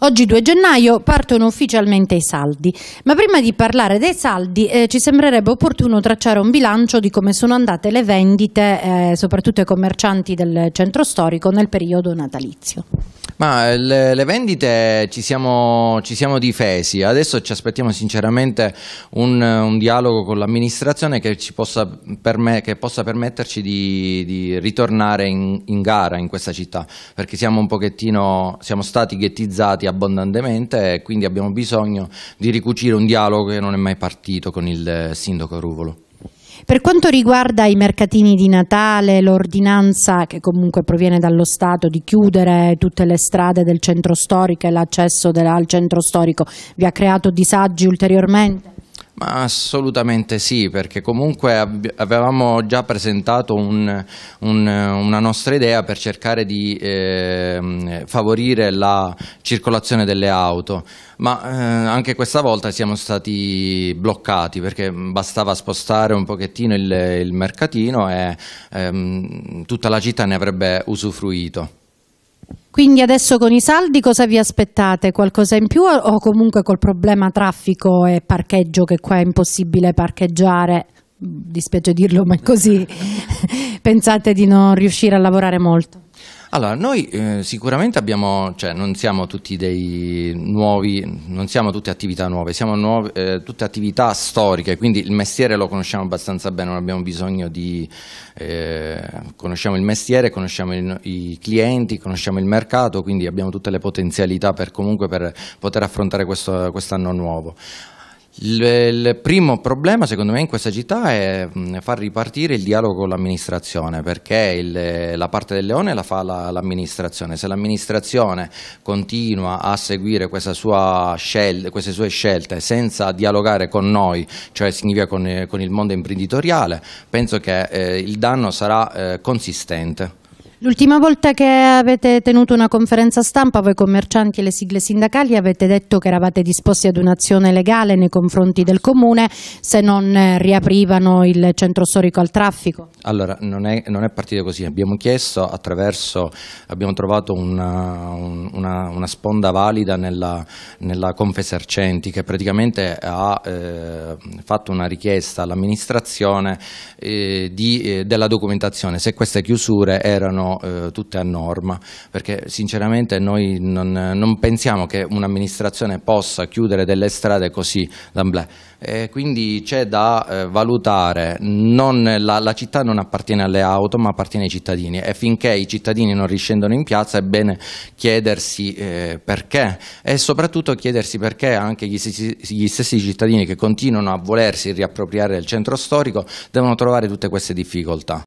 Oggi 2 gennaio partono ufficialmente i saldi, ma prima di parlare dei saldi eh, ci sembrerebbe opportuno tracciare un bilancio di come sono andate le vendite, eh, soprattutto ai commercianti del centro storico, nel periodo natalizio. Ma eh, le, le vendite ci siamo, ci siamo, difesi, adesso ci aspettiamo sinceramente un, un dialogo con l'amministrazione che, che, possa permetterci di, di ritornare in, in, gara in questa città, perché siamo un pochettino, siamo stati ghettizzati abbondantemente e quindi abbiamo bisogno di ricucire un dialogo che non è mai partito con il sindaco Ruvolo. Per quanto riguarda i mercatini di Natale, l'ordinanza che comunque proviene dallo Stato di chiudere tutte le strade del centro storico e l'accesso al centro storico vi ha creato disagi ulteriormente? Ma assolutamente sì, perché comunque avevamo già presentato un, un, una nostra idea per cercare di eh, favorire la circolazione delle auto, ma eh, anche questa volta siamo stati bloccati perché bastava spostare un pochettino il, il mercatino e ehm, tutta la città ne avrebbe usufruito. Quindi adesso con i saldi cosa vi aspettate? Qualcosa in più o comunque col problema traffico e parcheggio che qua è impossibile parcheggiare? Dispiace dirlo, ma è così pensate di non riuscire a lavorare molto. Allora, noi eh, sicuramente abbiamo, cioè non siamo tutti dei nuovi, non siamo tutte attività nuove, siamo nuove, eh, tutte attività storiche, quindi il mestiere lo conosciamo abbastanza bene, non abbiamo bisogno di, eh, conosciamo il mestiere, conosciamo il, i clienti, conosciamo il mercato, quindi abbiamo tutte le potenzialità per comunque per poter affrontare questo quest'anno nuovo. Il, il, primo problema, secondo me, in questa città è mm, far ripartire il dialogo con l'amministrazione, perché il, la parte del leone la fa la, l'amministrazione. Se l'amministrazione continua a seguire scel- queste sue scelte senza dialogare con noi, cioè significa con, con il mondo imprenditoriale, penso che eh, il danno sarà eh, consistente. L'ultima volta che avete tenuto una conferenza stampa, voi commercianti e le sigle sindacali avete detto che eravate disposti ad un'azione legale nei confronti del Comune se non eh, riaprivano il centro storico al traffico. Allora, non è, non è partito così, abbiamo chiesto attraverso, abbiamo trovato una, una, una sponda valida nella, nella Confesercenti che praticamente ha eh, fatto una richiesta all'amministrazione eh, eh, della documentazione se queste chiusure erano siano eh, tutte a norma, perché sinceramente noi non, non pensiamo che un'amministrazione possa chiudere delle strade così d'amblè. E quindi c'è da eh, valutare, non, la, la, città non appartiene alle auto ma appartiene ai cittadini e finché i cittadini non riscendono in piazza è bene chiedersi eh, perché e soprattutto chiedersi perché anche gli stessi, gli stessi cittadini che continuano a volersi riappropriare del centro storico devono trovare tutte queste difficoltà.